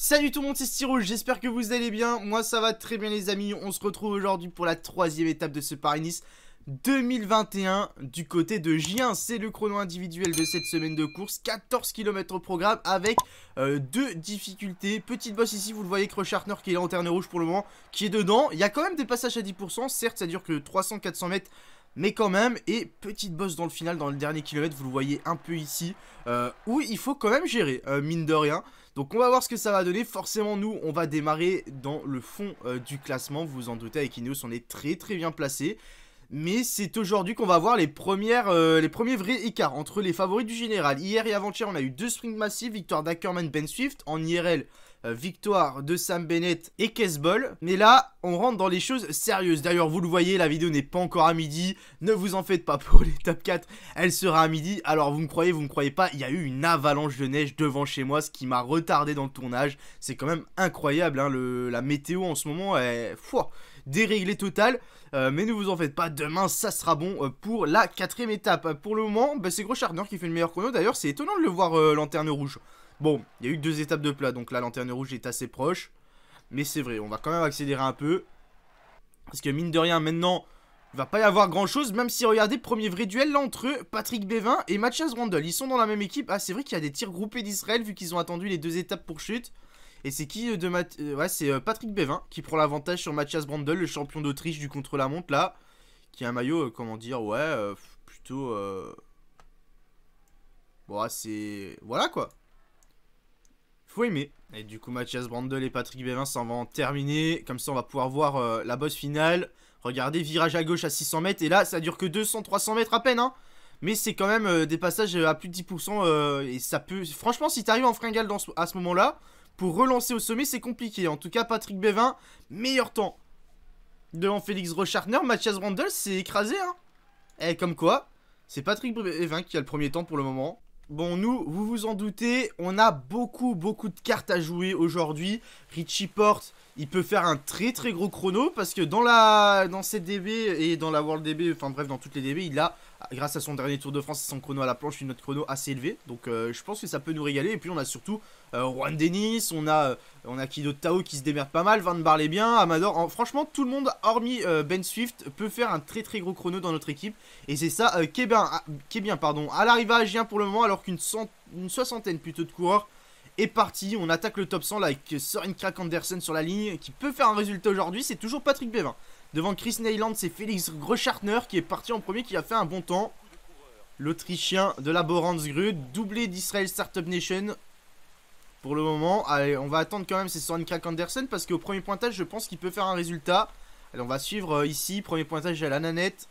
Salut tout le monde, c'est Styrouge, j'espère que vous allez bien. Moi ça va très bien les amis, on se retrouve aujourd'hui pour la troisième étape de ce Paris-Nice 2021 du côté de J1 C'est le chrono individuel de cette semaine de course, 14 km au programme avec euh, deux difficultés. Petite bosse ici, vous le voyez, Crochartner qui est lanterne rouge pour le moment, qui est dedans. Il y a quand même des passages à 10%, certes ça dure que 300-400 mètres mais quand même, et petite bosse dans le final, dans le dernier kilomètre, vous le voyez un peu ici, euh, où il faut quand même gérer, euh, mine de rien. Donc on va voir ce que ça va donner. Forcément, nous, on va démarrer dans le fond euh, du classement. Vous vous en doutez, avec Ineos, on est très très bien placé. Mais c'est aujourd'hui qu'on va voir les, premières, euh, les premiers vrais écarts entre les favoris du général. Hier et avant-hier, on a eu deux sprints massifs, victoire d'Ackerman, Ben Swift. En IRL, euh, victoire de Sam Bennett et Kessball. Mais là, on rentre dans les choses sérieuses. D'ailleurs, vous le voyez, la vidéo n'est pas encore à midi. Ne vous en faites pas pour les top 4. Elle sera à midi. Alors, vous me croyez, vous me croyez pas, il y a eu une avalanche de neige devant chez moi, ce qui m'a retardé dans le tournage. C'est quand même incroyable. Hein, la météo en ce moment est... déréglée totale. Euh, mais ne vous en faites pas, demain ça sera bon euh, pour la quatrième étape. Pour le moment, bah, c'est Gros qui fait le meilleur chrono. D'ailleurs, c'est étonnant de le voir lanterne rouge. Bon, il y a eu deux étapes de plat, donc la lanterne rouge est assez proche. Mais c'est vrai, on va quand même accélérer un peu. Parce que mine de rien, maintenant, il va pas y avoir grand chose. Même si, regardez, premier vrai duel là entre Patrick Bévin et Mathias Brandel. Ils sont dans la même équipe. Ah, c'est vrai qu'il y a des tirs groupés d'Israël vu qu'ils ont attendu les deux étapes pour chute. Et c'est qui euh, de euh, Ouais, c'est euh, Patrick Bévin qui prend l'avantage sur Mathias Brandel, le champion d'Autriche du contre-la-montre là. Qui a un maillot, comment dire, ouais, plutôt. Bon, ah, c'est. Voilà quoi. Et du coup, Mathias Brandel et Patrick Bévin s'en vont terminer. Comme ça, on va pouvoir voir euh, la bosse finale. Regardez, virage à gauche à 600 mètres. Et là, ça dure que 200-300 mètres à peine. Hein. Mais c'est quand même euh, des passages à plus de 10%. Euh, et ça peut. Franchement, si t'arrives en fringale à ce moment-là, pour relancer au sommet, c'est compliqué. En tout cas, Patrick Bévin, meilleur temps. Devant Félix Rochartner, Mathias Brandel s'est écrasé. Hein. Et eh, comme quoi, c'est Patrick Bévin qui a le premier temps pour le moment. Bon, nous, vous vous en doutez, on a beaucoup, beaucoup de cartes à jouer aujourd'hui. Richie Porte, il peut faire un très, très gros chrono parce que dans la dans cette DB et dans la World DB, enfin bref, dans toutes les DB, il a ah, grâce à son dernier Tour de France et son chrono à la planche, une note chrono assez élevée. Donc euh, je pense que ça peut nous régaler. Et puis on a surtout euh, Juan Denis, on a, euh, a Kido Tao qui se démerde pas mal, Van Barley bien, Amador. franchement, tout le monde, hormis Ben Swift, peut faire un très très gros chrono dans notre équipe. Et c'est ça qui est bien, ah, à, l'arrivée pardon, à l'arrivage pour le moment, alors qu'une soixantaine plutôt de coureurs est parti. On attaque le top 100 là avec Soren Krak Anderson sur la ligne qui peut faire un résultat aujourd'hui. C'est toujours Patrick Bévin. Devant Chris Neyland, c'est Félix Groschartner qui est parti en premier, qui a fait un bon temps. L'Autrichien de la Boransgrud, doublé d'Israël Startup Nation. Pour le moment, allez, on va attendre quand même, c'est Soren Krak Andersen, parce qu'au premier pointage, je pense qu'il peut faire un résultat. Allez, on va suivre euh, ici, premier pointage à la nanette.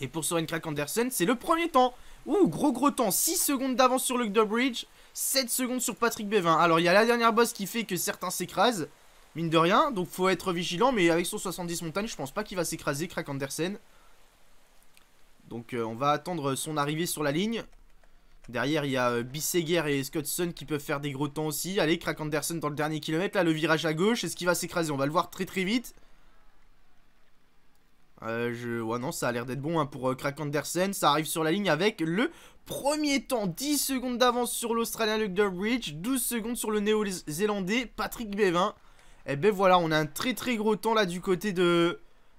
Et pour Soren Krak Andersen, c'est le premier temps. Ouh, gros gros temps, 6 secondes d'avance sur Luke Dobridge, 7 secondes sur Patrick Bévin. Alors, il y a la dernière bosse qui fait que certains s'écrasent. Mine de rien, donc faut être vigilant, mais avec son 70 montagne, je pense pas qu'il va s'écraser, Crack Andersen. Donc euh, on va attendre son arrivée sur la ligne. Derrière, il y a euh, Bisseguer et Scottson qui peuvent faire des gros temps aussi. Allez, Crack Anderson dans le dernier kilomètre. Là, le virage à gauche. Est-ce qu'il va s'écraser On va le voir très très vite. Euh, je... Ouais, non, ça a l'air d'être bon hein, pour Krak Anderson. Ça arrive sur la ligne avec le premier temps. 10 secondes d'avance sur l'Australien Luke Bridge, 12 secondes sur le Néo-Zélandais Patrick Bévin. Et eh ben voilà, on a un très très gros temps là du côté de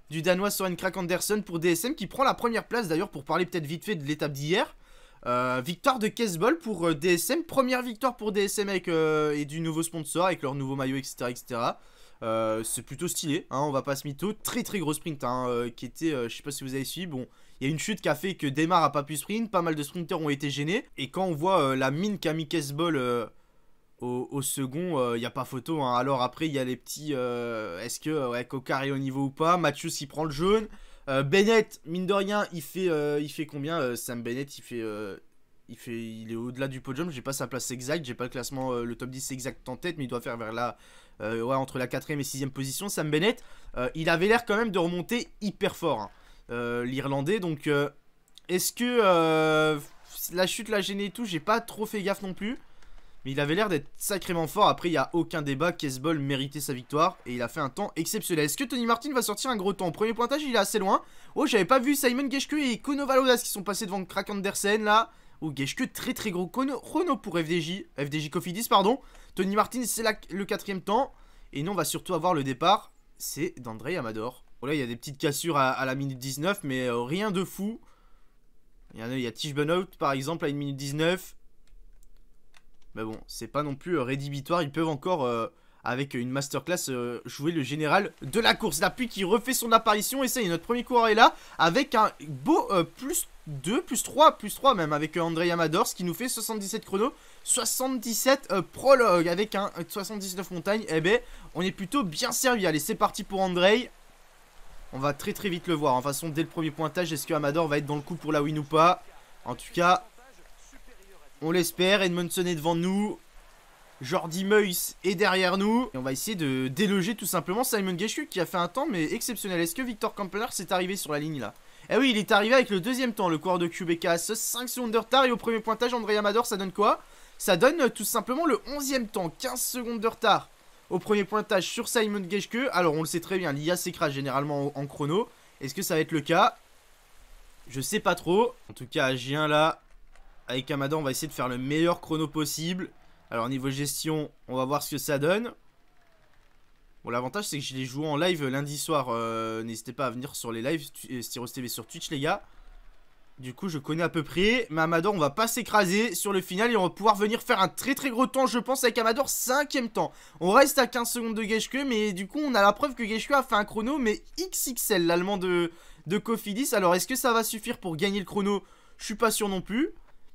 du Danois Soren Krak Andersen pour DSM qui prend la première place d'ailleurs pour parler peut-être vite fait de l'étape d'hier. Euh, victoire de Caseball pour euh, DSM, première victoire pour DSM avec, euh, et du nouveau sponsor avec leur nouveau maillot, etc. etc. c'est plutôt stylé, hein, on va pas se mytho. Très très gros sprint hein, qui était, je sais pas si vous avez suivi, bon, il y a une chute qui a fait que Demar a pas pu sprint, pas mal de sprinters ont été gênés. Et quand on voit la mine qu'a mis Caseball au, second, il euh, n'y a pas photo. Hein. Alors après, il y a les petits. Euh, est-ce que ouais, est au niveau ou pas Mathieu s'y prend le jaune. Euh, Bennett, mine de rien, il fait, il fait combien Sam Bennett, il fait il, fait, il est au-delà du podium, j'ai pas sa place exacte, j'ai pas le classement, le top 10 exact en tête, mais il doit faire vers ouais, entre la 4ème et 6ème position, Sam Bennett. il avait l'air quand même de remonter hyper fort, hein, l'Irlandais, donc est-ce que la chute l'a gêné et tout, j'ai pas trop fait gaffe non plus. Mais il avait l'air d'être sacrément fort. Après, il n'y a aucun débat. Kessbol méritait sa victoire. Et il a fait un temps exceptionnel. Est-ce que Tony Martin va sortir un gros temps Premier pointage, il est assez loin. Oh, j'avais pas vu Simon Geshke et Kono Valodas qui sont passés devant Krak Andersen là. Ou oh, Geshke, très très gros Kono, pour FDJ. FDJ Cofidis, pardon. Tony Martin, c'est le quatrième temps. Et nous, on va surtout avoir le départ. C'est d'André Amador. Oh là, il y a des petites cassures à, la minute 19, mais euh, rien de fou. Il y a, il y a Tish par exemple, à une minute 19. Mais bon, c'est pas non plus euh, rédhibitoire. Ils peuvent encore, euh, avec une masterclass, euh, jouer le général de la course. L'appui qui refait son apparition. Et ça y est, notre premier coureur est là. Avec un beau plus 2, plus 3, plus 3 même avec André Amador, ce qui nous fait 77 chrono, 77 prologue avec un 79 montagnes. Eh ben, on est plutôt bien servi. Allez, c'est parti pour André. On va très très vite le voir. En façon, dès le premier pointage, est-ce que Amador va être dans le coup pour la win ou pas En tout cas, on l'espère, Edmondson est devant nous. Jordi Meus est derrière nous. Et on va essayer de déloger tout simplement Simon Geshke qui a fait un temps mais exceptionnel. Est-ce que Victor Campenard s'est arrivé sur la ligne là Eh oui, il est arrivé avec le deuxième temps, le coureur de QBK. 5 secondes de retard et au premier pointage, André Amador, ça donne quoi Ça donne euh, tout simplement le 11e temps, 15 secondes de retard au premier pointage sur Simon Geshke. Alors on le sait très bien, l'IA s'écrase généralement en chrono. Est-ce que ça va être le cas Je sais pas trop. En tout cas, j'ai 1 là, avec Amador, on va essayer de faire le meilleur chrono possible. Alors, niveau gestion, on va voir ce que ça donne. Bon, l'avantage, c'est que je l'ai joué en live lundi soir. Euh, n'hésitez pas à venir sur les lives euh, Styros TV sur Twitch, les gars. Du coup, je connais à peu près. Mais Amador, on va pas s'écraser sur le final et on va pouvoir venir faire un très très gros temps, je pense, avec Amador, cinquième temps. On reste à 15 secondes de Geshke, mais du coup, on a la preuve que Geshke a fait un chrono, mais XXL, l'allemand de, de Cofidis. Alors, est-ce que ça va suffire pour gagner le chrono Je suis pas sûr non plus.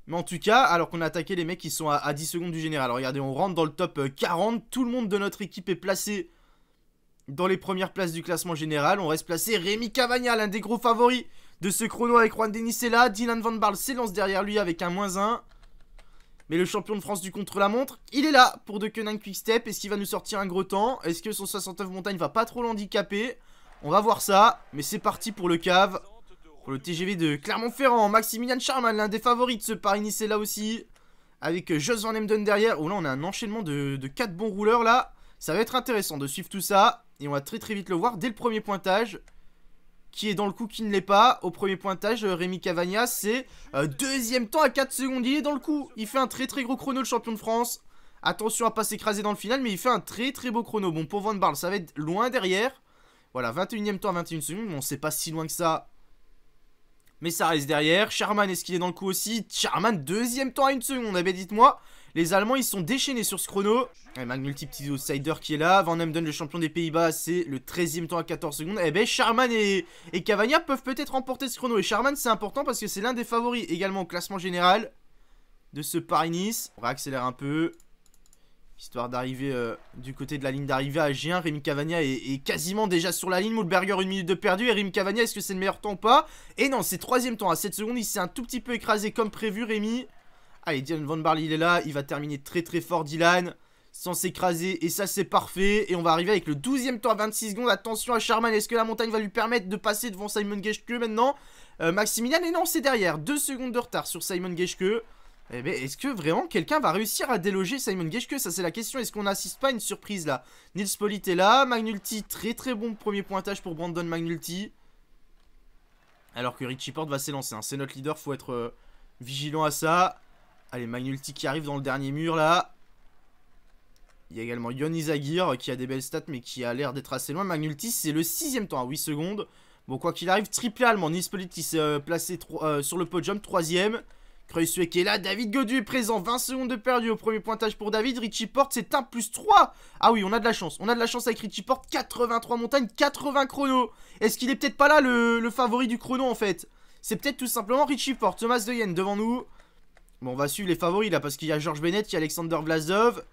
Mais en tout cas, alors qu'on a attaqué les mecs qui sont à, 10 secondes du général. regardez, on rentre dans le top 40. Euh, tout le monde de notre équipe est placé dans les premières places du classement général. On reste placé Rémi Cavagna, l'un des gros favoris de ce chrono avec Juan Denis est là. Dylan Van Barl s'élance derrière lui avec un moins 1. Mais le champion de France du contre-la-montre, il est là pour de Kenan step Est-ce qu'il va nous sortir un gros temps Est-ce que son 69 montagne va pas trop l'handicaper On va voir ça, mais c'est parti pour le cave. Pour le TGV de Clermont-Ferrand, Maximilian Charman, l'un des favoris de ce Paris-Nice là aussi. Avec Jos Van Emden derrière. Oh là, on a un enchaînement de, 4 bons rouleurs là. Ça va être intéressant de suivre tout ça. Et on va très très vite le voir dès le premier pointage. Qui est dans le coup, qui ne l'est pas. Au premier pointage, euh, Rémi Cavagna, c'est euh, deuxième temps à 4 secondes. Il est dans le coup. Il fait un très très gros chrono, le champion de France. Attention à pas s'écraser dans le final, mais il fait un très très beau chrono. Bon, pour Van Barl, ça va être loin derrière. Voilà, 21ème temps à 21 secondes, Bon, c'est sait pas si loin que ça mais ça reste derrière. Charman, est-ce qu'il est dans le coup aussi Charman, deuxième temps à une seconde, Eh ah bien, dites-moi. Les Allemands, ils sont déchaînés sur ce chrono. Eh, et petit outsider qui est là. Van Emden, le champion des Pays-Bas, c'est le 13ème temps à 14 secondes. Eh ben, Charman et, et Cavagna peuvent peut-être remporter ce chrono. Et Charman, c'est important parce que c'est l'un des favoris également au classement général de ce Paris-Nice. On va accélérer un peu. Histoire d'arriver euh, du côté de la ligne d'arrivée à G1, Rémi Cavagna est, quasiment déjà sur la ligne. Moulberger, une minute de perdu. Et Rémi Cavagna, est-ce que c'est le meilleur temps ou pas Et non, c'est troisième temps à 7 secondes. Il s'est un tout petit peu écrasé comme prévu, Rémi. Allez, Dylan Van Barley, il est là. Il va terminer très très fort, Dylan. Sans s'écraser. Et ça, c'est parfait. Et on va arriver avec le 12ème temps à 26 secondes. Attention à Charman Est-ce que la montagne va lui permettre de passer devant Simon Geschke maintenant euh, Maximilian, et non, c'est derrière. 2 secondes de retard sur Simon Geschke. Eh ben, est-ce que vraiment quelqu'un va réussir à déloger Simon Geschke Ça, c'est la question. Est-ce qu'on n'assiste pas à une surprise là Nils Polite est là. Magnulti, très très bon premier pointage pour Brandon Magnulti. Alors que Richie Porte va s'élancer. Hein. C'est notre leader, faut être euh, vigilant à ça. Allez, Magnulti qui arrive dans le dernier mur là. Il y a également Yonis Aguirre euh, qui a des belles stats mais qui a l'air d'être assez loin. Magnulti, c'est le sixième temps à hein, 8 secondes. Bon, quoi qu'il arrive, triplé allemand. Nils Polite qui s'est euh, placé sur le podium, troisième. Kreussweck est là, David Godu est présent, 20 secondes de perdu au premier pointage pour David, Richie Porte c'est un plus 3 Ah oui on a de la chance, on a de la chance avec Richie Porte, 83 montagnes, 80 chrono Est-ce qu'il est, peut-être pas là le, favori du chrono en fait C'est peut-être tout simplement Richie Porte, Thomas De devant nous Bon on va suivre les favoris là parce qu'il y a George Bennett, il y a Alexander Vlasov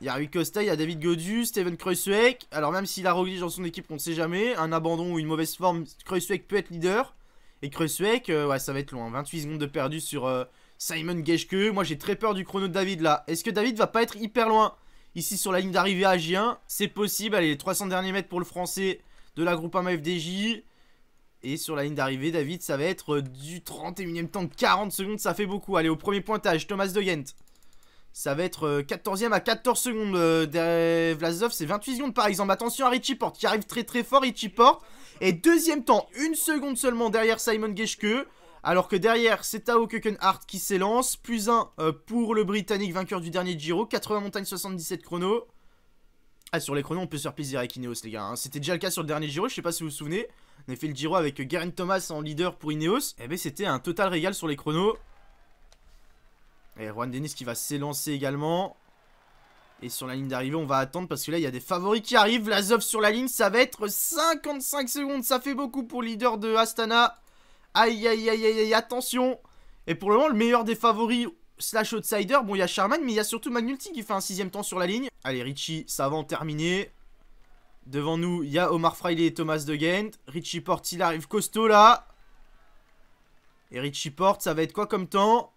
il y a Rui Costa, il y a David Godu, Steven Kreussweck. Alors même s'il a Roglic dans son équipe, on ne sait jamais. Un abandon ou une mauvaise forme, Kreuzweg peut être leader. Et Kreuzweg, euh, ouais, ça va être loin, hein. 28 secondes de perdu sur euh, Simon Geschke. Moi, j'ai très peur du chrono de David là. Est-ce que David va pas être hyper loin Ici sur la ligne d'arrivée à G1, c'est possible. Allez, 300 derniers mètres pour le français de la groupe FDJ. Et sur la ligne d'arrivée, David, ça va être euh, du 31ème temps, 40 secondes, ça fait beaucoup. Allez, au premier pointage, Thomas De Gent. Ça va être 14ème à 14 secondes. Vlasov, c'est 28 secondes par exemple. Attention à Richie Porte qui arrive très très fort. Richie Porte et deuxième temps, une seconde seulement derrière Simon Geschke. Alors que derrière, c'est Tao Kokenhart qui s'élance. Plus un euh, pour le Britannique vainqueur du dernier Giro. 80 montagnes, 77 chrono. Ah, sur les chronos, on peut se faire plaisir avec Ineos, les gars. Hein. C'était déjà le cas sur le dernier Giro, je sais pas si vous vous souvenez. On a fait le Giro avec Garen Thomas en leader pour Ineos. Et eh bien, c'était un total régal sur les chronos. Et Juan Dennis qui va s'élancer également. Et sur la ligne d'arrivée, on va attendre parce que là, il y a des favoris qui arrivent. l'azov sur la ligne, ça va être 55 secondes. Ça fait beaucoup pour le leader de Astana. Aïe, aïe, aïe, aïe, aïe, attention. Et pour le moment, le meilleur des favoris slash outsider, bon, il y a Charman, mais il y a surtout Magnulti qui fait un sixième temps sur la ligne. Allez, Richie, ça va en terminer. Devant nous, il y a Omar Freiley et Thomas De Ghent. Richie Porte, il arrive costaud là. Et Richie Porte, ça va être quoi comme temps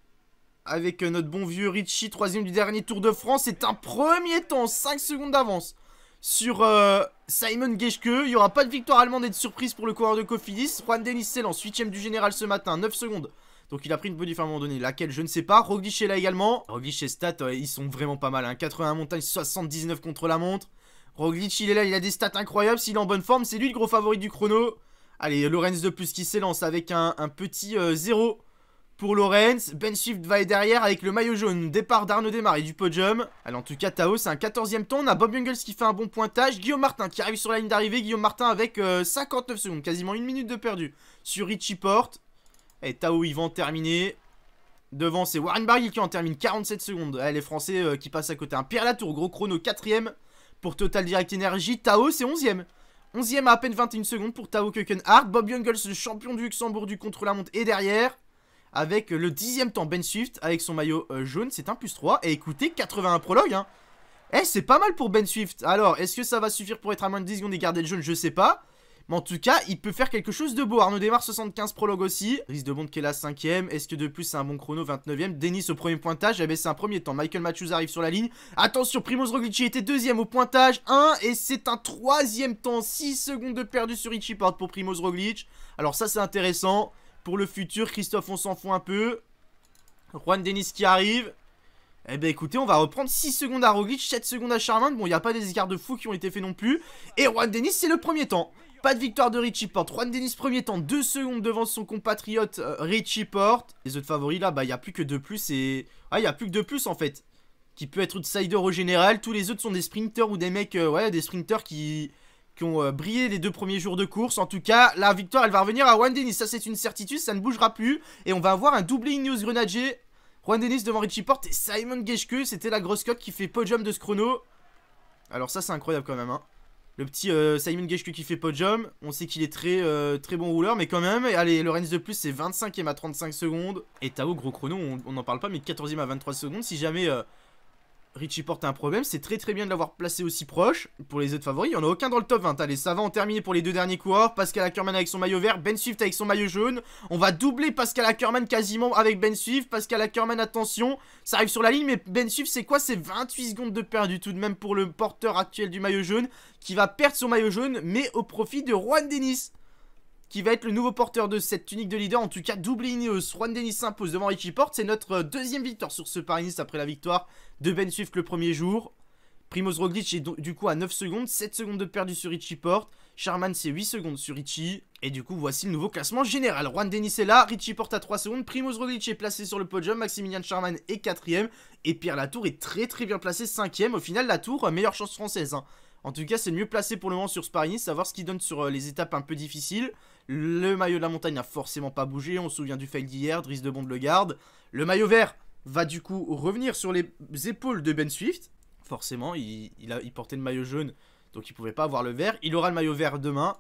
avec euh, notre bon vieux Richie, troisième du dernier Tour de France. C'est un premier temps, 5 secondes d'avance sur euh, Simon Geschke. Il n'y aura pas de victoire allemande et de surprise pour le coureur de Cofidis. Juan Denis s'élance, 8ème du général ce matin, 9 secondes. Donc il a pris une bonne à un moment donné, laquelle je ne sais pas. Roglic est là également. Roglic et stats, euh, ils sont vraiment pas mal. 80 hein. 81 montagne, 79 contre la montre. Roglic, il est là, il a des stats incroyables. S'il est en bonne forme, c'est lui le gros favori du chrono. Allez, Lorenz de plus qui s'élance avec un, petit 0 pour Lorenz. Ben Swift va derrière avec le maillot jaune. Départ d'Arnaud Desmarais du podium. Alors en tout cas, Tao, c'est un 14ème temps. On a Bob Jungles qui fait un bon pointage. Guillaume Martin qui arrive sur la ligne d'arrivée. Guillaume Martin avec 59 euh, secondes, quasiment une minute de perdu sur Richie Porte. Et Tao, ils vont terminer. Devant, c'est Warren Barguil qui en termine 47 secondes. Eh, les Français euh, qui passent à côté. Un Pierre Latour, gros chrono, 4 pour Total Direct Energy. Tao, c'est 11ème. 11ème à à peine 21 secondes pour Tao Hart Bob Jungles, le champion du Luxembourg du contre-la-montre, est derrière avec le dixième temps Ben Swift avec son maillot euh, jaune, c'est un plus 3. Et écoutez, 81 prologue, hein. Eh, c'est pas mal pour Ben Swift. Alors, est-ce que ça va suffire pour être à moins de 10 secondes et garder le jaune Je sais pas. Mais en tout cas, il peut faire quelque chose de beau. Arnaud démarre 75 prologue aussi. Risque de Bond qui est la 5 Est-ce que de plus c'est un bon chrono 29ème Denis au premier pointage. Eh ben, c'est un premier temps. Michael Matthews arrive sur la ligne. Attention, Primoz Roglic était deuxième au pointage. 1 et c'est un troisième temps. 6 secondes de perdu sur Richie Porte pour Primoz Roglic. Alors ça c'est intéressant pour le futur. Christophe, on s'en fout un peu. Juan Denis qui arrive. Eh ben écoutez, on va reprendre 6 secondes à Roglic, 7 secondes à Charmin. Bon, il n'y a pas des écarts de fou qui ont été faits non plus. Et Juan Denis, c'est le premier temps. Pas de victoire de Richie Porte. Juan Denis, premier temps, 2 secondes devant son compatriote euh, Richie Porte. Les autres favoris là, bah il n'y a plus que 2 plus et. Ah, il n'y a plus que 2 plus en fait. Qui peut être outsider au général. Tous les autres sont des sprinters ou des mecs, euh, ouais, des sprinters qui qui ont euh, brillé les deux premiers jours de course. En tout cas, la victoire, elle va revenir à Juan Denis. Ça, c'est une certitude, ça ne bougera plus. Et on va avoir un doublé Ineos Grenadier. Juan Denis devant Richie Porte et Simon Geschke. C'était la grosse coque qui fait podium de ce chrono. Alors ça, c'est incroyable quand même. Hein. Le petit euh, Simon Geschke qui fait podium. On sait qu'il est très, euh, très bon rouleur, mais quand même. Allez, Lorenz de plus, c'est 25ème à 35 secondes. Et Tao, gros chrono, on n'en parle pas, mais 14ème à 23 secondes. Si jamais... Richie Porte un problème, c'est très très bien de l'avoir placé aussi proche pour les autres favoris, il n'y en a aucun dans le top 20, allez ça va en terminer pour les deux derniers coureurs, Pascal Ackerman avec son maillot vert, Ben Swift avec son maillot jaune, on va doubler Pascal Ackerman quasiment avec Ben Swift, Pascal Ackerman attention, ça arrive sur la ligne mais Ben Swift c'est quoi C'est 28 secondes de perdu tout de même pour le porteur actuel du maillot jaune qui va perdre son maillot jaune mais au profit de Juan Denis qui va être le nouveau porteur de cette tunique de leader. En tout cas, double Ineos. Juan Denis s'impose devant Richie Porte. C'est notre euh, deuxième victoire sur ce Paris Nice après la victoire de Ben Swift le premier jour. Primoz Roglic est du coup à 9 secondes, 7 secondes de perdu sur Richie Porte. Charman c'est 8 secondes sur Richie. Et du coup, voici le nouveau classement général. Juan Denis est là, Richie Porte à 3 secondes, Primoz Roglic est placé sur le podium, Maximilian Charman est 4 Et Pierre Latour est très très bien placé, 5 Au final, Latour, euh, meilleure chance française. Hein. En tout cas, c'est mieux placé pour le moment sur ce Paris, savoir ce qu'il donne sur euh, les étapes un peu difficiles. Le maillot de la montagne n'a forcément pas bougé. On se souvient du fail d'hier, Driss de Bond le garde. Le maillot vert va du coup revenir sur les épaules de Ben Swift. Forcément, il, a, portait le maillot jaune, donc il ne pouvait pas avoir le vert. Il aura le maillot vert demain.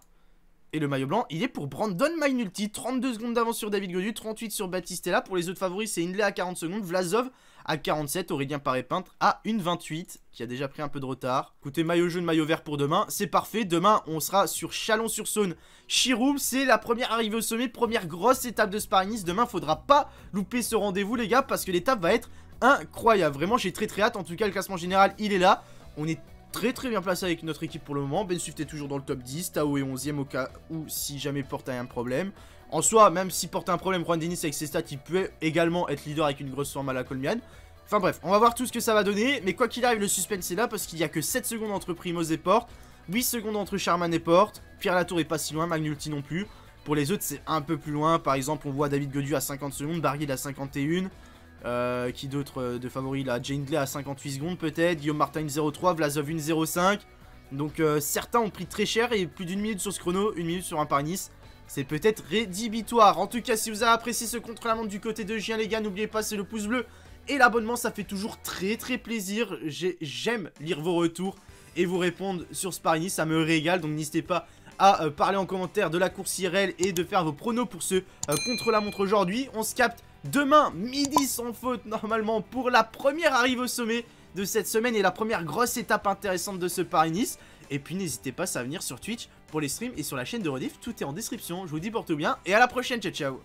Et le maillot blanc, il est pour Brandon Mainulti. 32 secondes d'avance sur David Godu, 38 sur Ella, Pour les autres favoris, c'est Inley à 40 secondes, Vlazov à 47, Aurélien Paré-Peintre à 1,28, qui a déjà pris un peu de retard. Écoutez, maillot jaune, maillot vert pour demain, c'est parfait. Demain, on sera sur Chalon-sur-Saône. Shiroum, c'est la première arrivée au sommet, première grosse étape de Sparinis. Demain, faudra pas louper ce rendez-vous, les gars, parce que l'étape va être incroyable. Vraiment, j'ai très très hâte. En tout cas, le classement général, il est là. On est très très bien placé avec notre équipe pour le moment. Ben Swift est toujours dans le top 10, Tao est 11ème au cas où si jamais porte a un problème. En soi, même si porte un problème, Juan Denis avec ses stats, il peut également être leader avec une grosse forme à la Colmian. Enfin bref, on va voir tout ce que ça va donner, mais quoi qu'il arrive, le suspense est là parce qu'il n'y a que 7 secondes entre Primoz et Porte, 8 secondes entre Charman et Porte, Pierre Latour est pas si loin, Magnulti non plus. Pour les autres, c'est un peu plus loin, par exemple, on voit David Godu à 50 secondes, Barguil à 51, euh, qui d'autre euh, de favoris là Jane à 58 secondes peut-être, Guillaume Martin 03. Vlasov 1.05. Donc euh, certains ont pris très cher et plus d'une minute sur ce chrono, une minute sur un parnis. C'est peut-être rédhibitoire. En tout cas, si vous avez apprécié ce contre-la-montre du côté de Gien, les gars, n'oubliez pas, c'est le pouce bleu et l'abonnement, ça fait toujours très très plaisir. J'aime lire vos retours et vous répondre sur ce Paris ça me régale. Donc n'hésitez pas à parler en commentaire de la course IRL et de faire vos pronos pour ce contre-la-montre aujourd'hui. On se capte demain, midi sans faute normalement pour la première arrive au sommet de cette semaine et la première grosse étape intéressante de ce Paris-Nice. Et puis n'hésitez pas à venir sur Twitch pour les streams et sur la chaîne de Rediff, tout est en description. Je vous dis tout bien et à la prochaine, ciao ciao